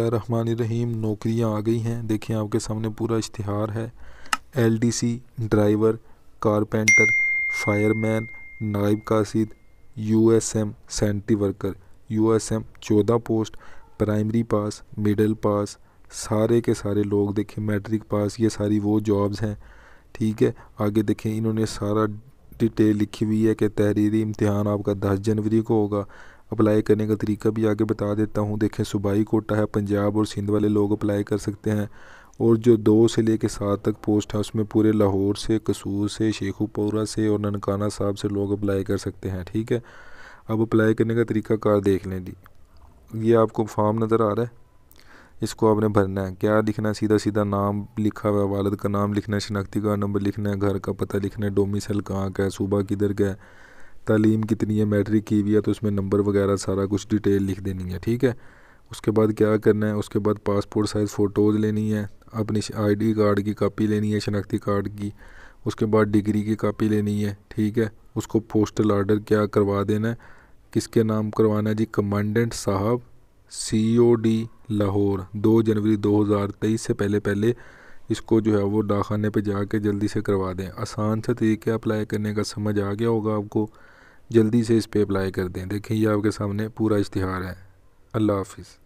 रहीम नौकरियां आ गई हैं देखें आपके सामने पूरा इश्तहार है एलडीसी ड्राइवर कारपेंटर फायरमैन नायब कासिद यूएसएम सेंटी वर्कर यूएसएम चौदह post primary pass middle pass सारे के सारे लोग देखें मैट्रिक पास ये सारी वो जॉब्स हैं ठीक है आगे देखें इन्होंने सारा डिटेल लिखी हुई है कि तहरीरी इम्तहान आपका दस जनवरी को होगा अप्लाई करने का तरीका भी आगे बता देता हूँ देखें सूबाई कोटा है पंजाब और सिंध वाले लोग अप्लाई कर सकते हैं और जो दो से लेकर सात तक पोस्ट है उसमें पूरे लाहौर से कसूर से शेखुपोरा से और ननकाना साहब से लोग अप्लाई कर सकते हैं ठीक है अब अप्लाई करने का तरीका कार देख लें जी ये आपको फॉर्म नज़र आ रहा है इसको आपने भरना है क्या लिखना है सीधा सीधा नाम लिखा हुआ वालद का नाम लिखना है शिनाख्ती का नंबर लिखना है घर का पता लिखना है डोमिसल कहाँ का है सूबा किधर का है तालीम कितनी है मैट्रिक की हुई है तो उसमें नंबर वगैरह सारा कुछ डिटेल लिख देनी है ठीक है उसके बाद क्या करना है उसके बाद पासपोर्ट साइज़ फ़ोटोज़ लेनी है अपनी आईडी कार्ड की कापी लेनी है शनाख्ती कार्ड की उसके बाद डिग्री की कापी लेनी है ठीक है उसको पोस्टल आर्डर क्या करवा देना है किसके नाम करवाना है जी कमांडेंट साहब सी ओ डी लाहौर दो जनवरी तेईस से पहले पहले इसको जो है वो डाकखाने पे जाके जल्दी से करवा दें आसान सा तरीके अप्लाई करने का समझ आ गया होगा आपको जल्दी से इस पर अप्लाई कर दें देखें ये आपके सामने पूरा इश्तहार है अल्लाह हाफिज़